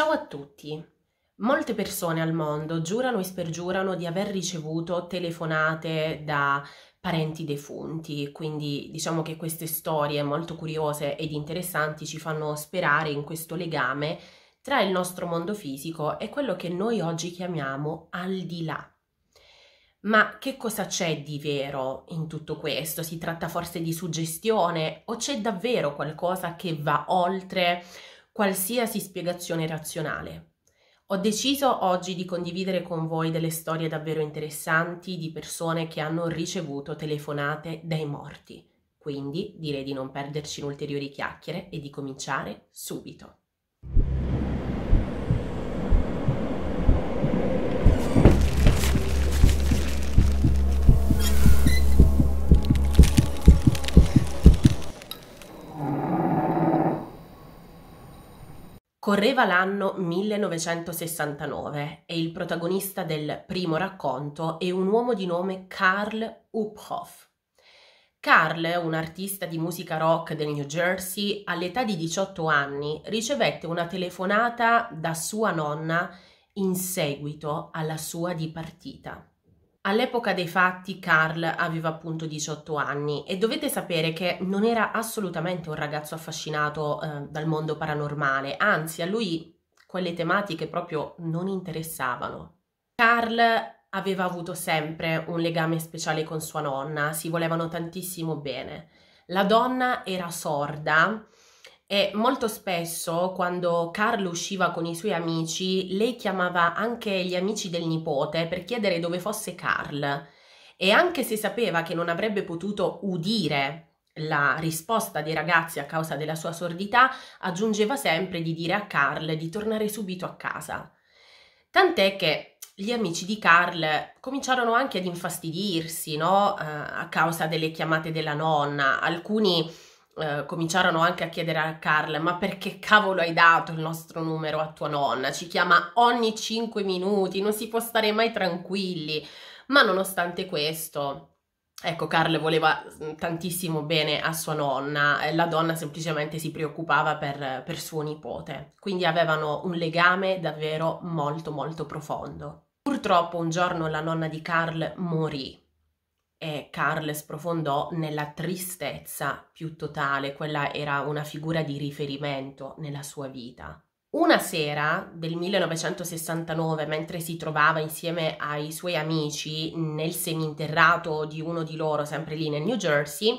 Ciao a tutti! Molte persone al mondo giurano e spergiurano di aver ricevuto telefonate da parenti defunti, quindi diciamo che queste storie molto curiose ed interessanti ci fanno sperare in questo legame tra il nostro mondo fisico e quello che noi oggi chiamiamo al di là. Ma che cosa c'è di vero in tutto questo? Si tratta forse di suggestione o c'è davvero qualcosa che va oltre qualsiasi spiegazione razionale. Ho deciso oggi di condividere con voi delle storie davvero interessanti di persone che hanno ricevuto telefonate dai morti. Quindi direi di non perderci in ulteriori chiacchiere e di cominciare subito. Correva l'anno 1969 e il protagonista del primo racconto è un uomo di nome Karl Uphoff. Carl, un artista di musica rock del New Jersey, all'età di 18 anni ricevette una telefonata da sua nonna in seguito alla sua dipartita. All'epoca dei fatti Carl aveva appunto 18 anni e dovete sapere che non era assolutamente un ragazzo affascinato eh, dal mondo paranormale, anzi a lui quelle tematiche proprio non interessavano. Carl aveva avuto sempre un legame speciale con sua nonna, si volevano tantissimo bene. La donna era sorda e molto spesso quando Carlo usciva con i suoi amici, lei chiamava anche gli amici del nipote per chiedere dove fosse Carl. E anche se sapeva che non avrebbe potuto udire la risposta dei ragazzi a causa della sua sordità, aggiungeva sempre di dire a Carl di tornare subito a casa. Tant'è che gli amici di Carl cominciarono anche ad infastidirsi, no? eh, a causa delle chiamate della nonna. Alcuni eh, cominciarono anche a chiedere a Carl ma perché cavolo hai dato il nostro numero a tua nonna? Ci chiama ogni 5 minuti, non si può stare mai tranquilli. Ma nonostante questo, Ecco, Carl voleva mm, tantissimo bene a sua nonna, e la donna semplicemente si preoccupava per, per suo nipote, quindi avevano un legame davvero molto molto profondo. Purtroppo un giorno la nonna di Carl morì e Carl sprofondò nella tristezza più totale, quella era una figura di riferimento nella sua vita. Una sera del 1969, mentre si trovava insieme ai suoi amici nel seminterrato di uno di loro, sempre lì nel New Jersey,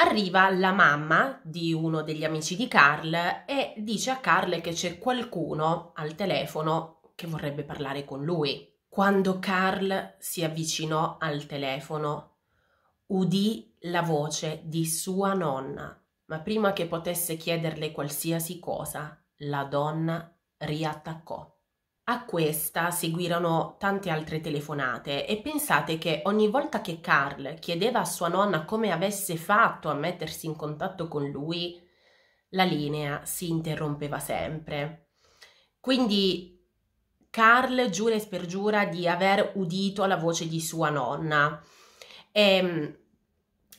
arriva la mamma di uno degli amici di Carl e dice a Carl che c'è qualcuno al telefono che vorrebbe parlare con lui. Quando Carl si avvicinò al telefono, udì la voce di sua nonna, ma prima che potesse chiederle qualsiasi cosa, la donna riattaccò. A questa seguirono tante altre telefonate e pensate che ogni volta che Carl chiedeva a sua nonna come avesse fatto a mettersi in contatto con lui, la linea si interrompeva sempre. Quindi Carl giura e spergiura di aver udito la voce di sua nonna. Ehm,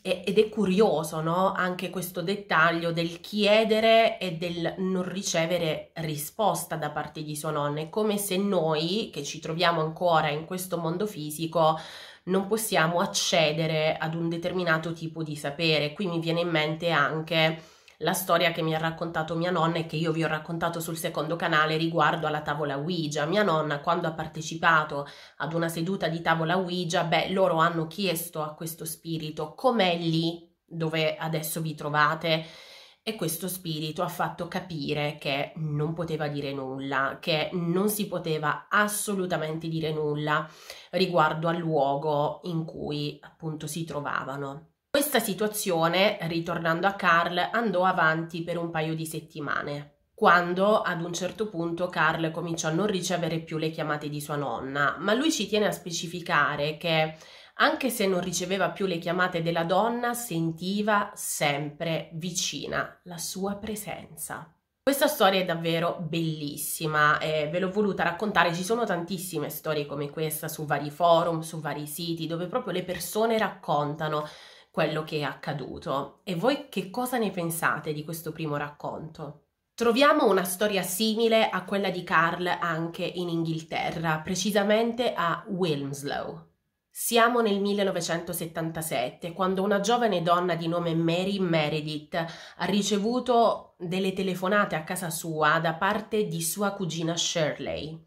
e, ed è curioso no? anche questo dettaglio del chiedere e del non ricevere risposta da parte di sua nonna. È come se noi, che ci troviamo ancora in questo mondo fisico, non possiamo accedere ad un determinato tipo di sapere. Qui mi viene in mente anche la storia che mi ha raccontato mia nonna e che io vi ho raccontato sul secondo canale riguardo alla tavola Ouija. Mia nonna quando ha partecipato ad una seduta di tavola Ouija, beh, loro hanno chiesto a questo spirito com'è lì dove adesso vi trovate e questo spirito ha fatto capire che non poteva dire nulla, che non si poteva assolutamente dire nulla riguardo al luogo in cui appunto si trovavano. Questa situazione, ritornando a Carl, andò avanti per un paio di settimane, quando ad un certo punto Carl cominciò a non ricevere più le chiamate di sua nonna, ma lui ci tiene a specificare che anche se non riceveva più le chiamate della donna, sentiva sempre vicina la sua presenza. Questa storia è davvero bellissima e ve l'ho voluta raccontare, ci sono tantissime storie come questa su vari forum, su vari siti dove proprio le persone raccontano quello che è accaduto. E voi che cosa ne pensate di questo primo racconto? Troviamo una storia simile a quella di Carl anche in Inghilterra, precisamente a Wilmslow. Siamo nel 1977, quando una giovane donna di nome Mary Meredith ha ricevuto delle telefonate a casa sua da parte di sua cugina Shirley.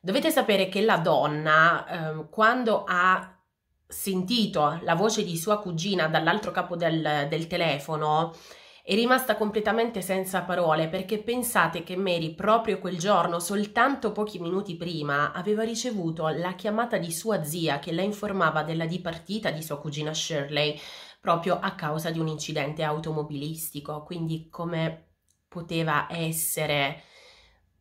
Dovete sapere che la donna, eh, quando ha sentito la voce di sua cugina dall'altro capo del, del telefono, è rimasta completamente senza parole perché pensate che Mary proprio quel giorno, soltanto pochi minuti prima, aveva ricevuto la chiamata di sua zia che la informava della dipartita di sua cugina Shirley proprio a causa di un incidente automobilistico. Quindi come poteva essere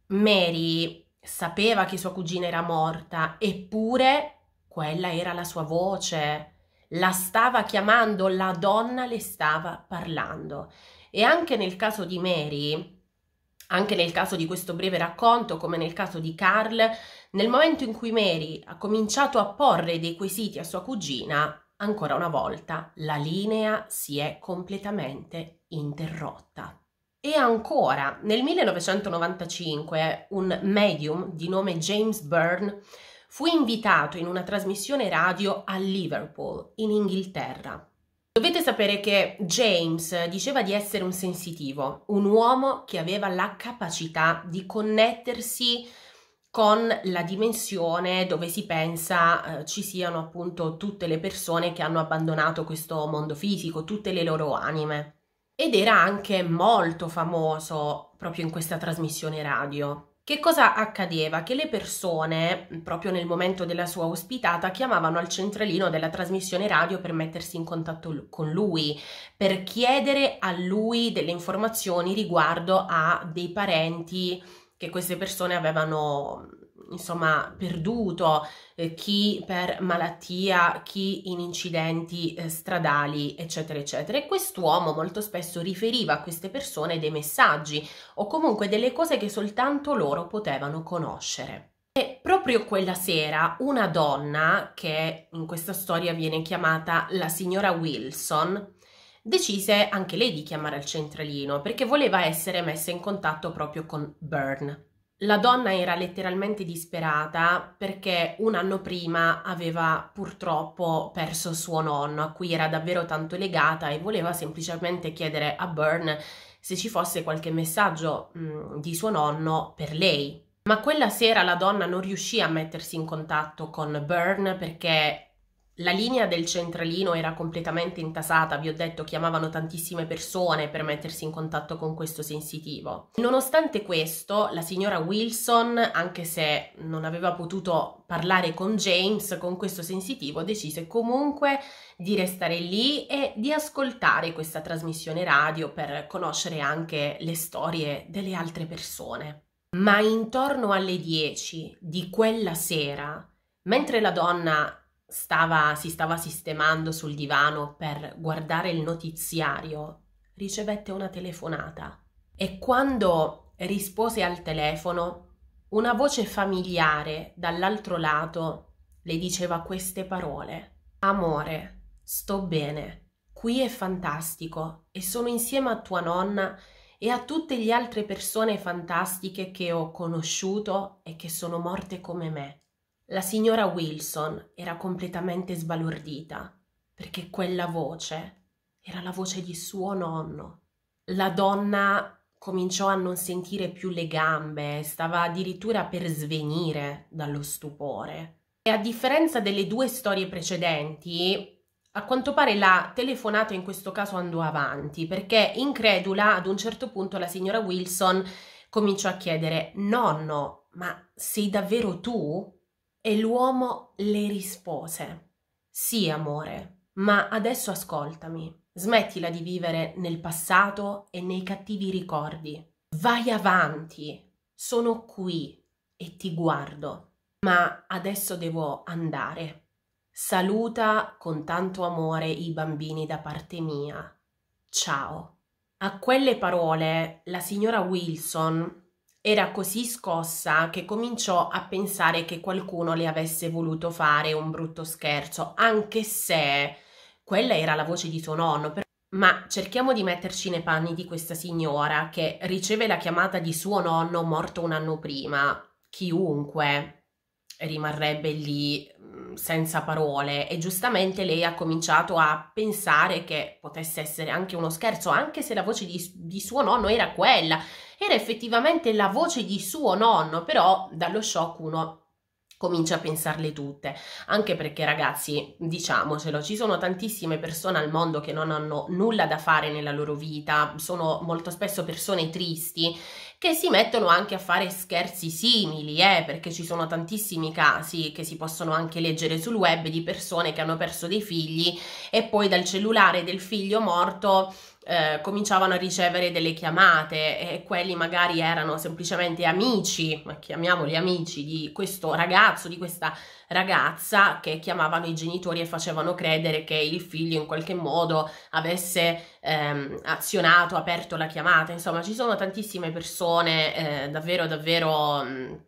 Mary sapeva che sua cugina era morta, eppure quella era la sua voce. La stava chiamando, la donna le stava parlando. E anche nel caso di Mary, anche nel caso di questo breve racconto, come nel caso di Carl, nel momento in cui Mary ha cominciato a porre dei quesiti a sua cugina, ancora una volta la linea si è completamente interrotta. E ancora, nel 1995 un medium di nome James Byrne fu invitato in una trasmissione radio a Liverpool, in Inghilterra. Dovete sapere che James diceva di essere un sensitivo, un uomo che aveva la capacità di connettersi con la dimensione dove si pensa eh, ci siano appunto tutte le persone che hanno abbandonato questo mondo fisico, tutte le loro anime. Ed era anche molto famoso proprio in questa trasmissione radio. Che cosa accadeva? Che le persone, proprio nel momento della sua ospitata, chiamavano al centralino della trasmissione radio per mettersi in contatto con lui, per chiedere a lui delle informazioni riguardo a dei parenti che queste persone avevano insomma perduto, eh, chi per malattia, chi in incidenti eh, stradali, eccetera, eccetera. E quest'uomo molto spesso riferiva a queste persone dei messaggi o comunque delle cose che soltanto loro potevano conoscere. E proprio quella sera una donna, che in questa storia viene chiamata la signora Wilson, decise anche lei di chiamare al centralino perché voleva essere messa in contatto proprio con Byrne. La donna era letteralmente disperata perché un anno prima aveva purtroppo perso suo nonno, a cui era davvero tanto legata e voleva semplicemente chiedere a Byrne se ci fosse qualche messaggio mh, di suo nonno per lei. Ma quella sera la donna non riuscì a mettersi in contatto con Byrne perché la linea del centralino era completamente intasata, vi ho detto chiamavano tantissime persone per mettersi in contatto con questo sensitivo. Nonostante questo, la signora Wilson, anche se non aveva potuto parlare con James, con questo sensitivo, decise comunque di restare lì e di ascoltare questa trasmissione radio per conoscere anche le storie delle altre persone. Ma intorno alle 10 di quella sera, mentre la donna stava, si stava sistemando sul divano per guardare il notiziario, ricevette una telefonata e quando rispose al telefono, una voce familiare dall'altro lato le diceva queste parole. Amore, sto bene, qui è fantastico e sono insieme a tua nonna e a tutte le altre persone fantastiche che ho conosciuto e che sono morte come me. La signora Wilson era completamente sbalordita perché quella voce era la voce di suo nonno. La donna cominciò a non sentire più le gambe, stava addirittura per svenire dallo stupore. E a differenza delle due storie precedenti, a quanto pare la telefonata in questo caso andò avanti perché incredula ad un certo punto la signora Wilson cominciò a chiedere: Nonno, ma sei davvero tu? E l'uomo le rispose, Sì, amore, ma adesso ascoltami, smettila di vivere nel passato e nei cattivi ricordi. Vai avanti, sono qui e ti guardo, ma adesso devo andare. Saluta con tanto amore i bambini da parte mia. Ciao. A quelle parole la signora Wilson era così scossa che cominciò a pensare che qualcuno le avesse voluto fare un brutto scherzo, anche se quella era la voce di suo nonno. Ma cerchiamo di metterci nei panni di questa signora che riceve la chiamata di suo nonno morto un anno prima. Chiunque rimarrebbe lì senza parole e giustamente lei ha cominciato a pensare che potesse essere anche uno scherzo, anche se la voce di, di suo nonno era quella, era effettivamente la voce di suo nonno, però dallo shock uno comincia a pensarle tutte, anche perché ragazzi, diciamocelo, ci sono tantissime persone al mondo che non hanno nulla da fare nella loro vita, sono molto spesso persone tristi che si mettono anche a fare scherzi simili, eh, perché ci sono tantissimi casi che si possono anche leggere sul web di persone che hanno perso dei figli e poi dal cellulare del figlio morto eh, cominciavano a ricevere delle chiamate e quelli magari erano semplicemente amici, chiamiamoli amici, di questo ragazzo, di questa ragazza che chiamavano i genitori e facevano credere che il figlio in qualche modo avesse ehm, azionato, aperto la chiamata. Insomma, ci sono tantissime persone eh, davvero, davvero... Mh,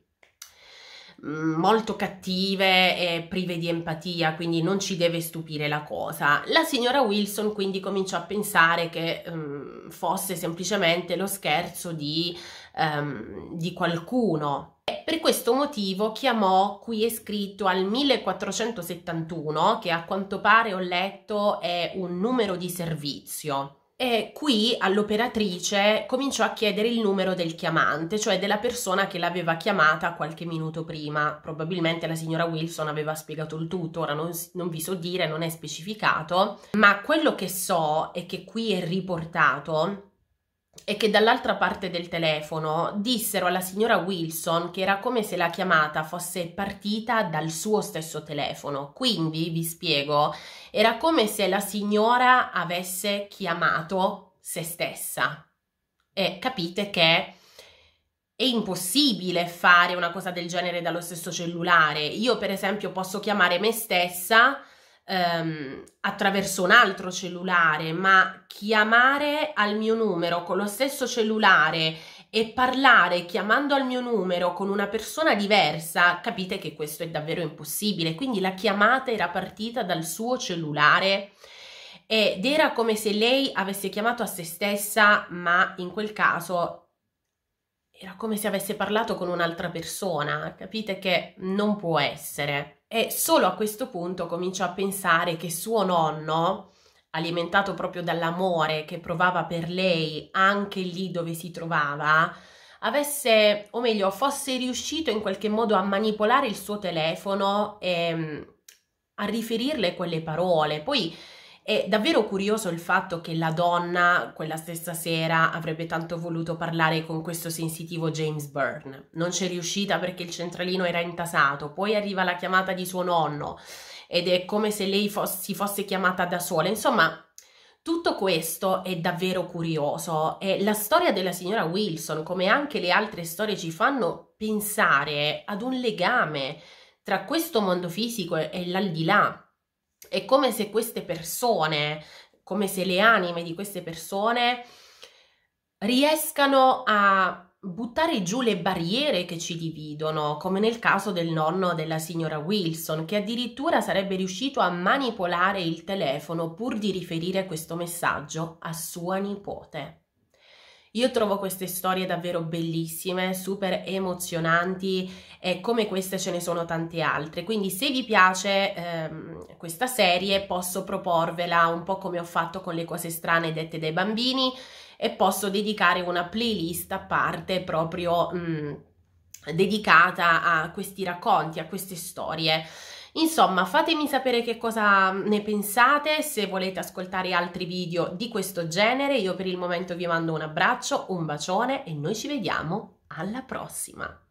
Mm, molto cattive e prive di empatia, quindi non ci deve stupire la cosa. La signora Wilson quindi cominciò a pensare che um, fosse semplicemente lo scherzo di, um, di qualcuno. E per questo motivo chiamò, qui è scritto al 1471, che a quanto pare ho letto è un numero di servizio e qui all'operatrice cominciò a chiedere il numero del chiamante, cioè della persona che l'aveva chiamata qualche minuto prima. Probabilmente la signora Wilson aveva spiegato il tutto, ora non, non vi so dire, non è specificato, ma quello che so e che qui è riportato e che dall'altra parte del telefono dissero alla signora Wilson che era come se la chiamata fosse partita dal suo stesso telefono. Quindi, vi spiego, era come se la signora avesse chiamato se stessa. E capite che è impossibile fare una cosa del genere dallo stesso cellulare. Io, per esempio, posso chiamare me stessa ehm, attraverso un altro cellulare, ma chiamare al mio numero con lo stesso cellulare e parlare chiamando al mio numero con una persona diversa, capite che questo è davvero impossibile. Quindi la chiamata era partita dal suo cellulare ed era come se lei avesse chiamato a se stessa, ma in quel caso era come se avesse parlato con un'altra persona, capite che non può essere. E solo a questo punto comincio a pensare che suo nonno, alimentato proprio dall'amore che provava per lei anche lì dove si trovava, avesse, o meglio, fosse riuscito in qualche modo a manipolare il suo telefono e ehm, a riferirle quelle parole. Poi è davvero curioso il fatto che la donna quella stessa sera avrebbe tanto voluto parlare con questo sensitivo James Byrne. Non c'è riuscita perché il centralino era intasato, poi arriva la chiamata di suo nonno ed è come se lei fosse, si fosse chiamata da sola. Insomma, tutto questo è davvero curioso e la storia della signora Wilson, come anche le altre storie, ci fanno pensare ad un legame tra questo mondo fisico e l'aldilà è come se queste persone, come se le anime di queste persone riescano a buttare giù le barriere che ci dividono, come nel caso del nonno della signora Wilson, che addirittura sarebbe riuscito a manipolare il telefono pur di riferire questo messaggio a sua nipote. Io trovo queste storie davvero bellissime, super emozionanti e come queste ce ne sono tante altre. Quindi se vi piace ehm, questa serie posso proporvela un po' come ho fatto con le cose strane dette dai bambini e posso dedicare una playlist a parte proprio mh, mm, dedicata a questi racconti, a queste storie. Insomma, fatemi sapere che cosa mm, ne pensate, se volete ascoltare altri video di questo genere. Io per il momento vi mando un abbraccio, un bacione e noi ci vediamo alla prossima.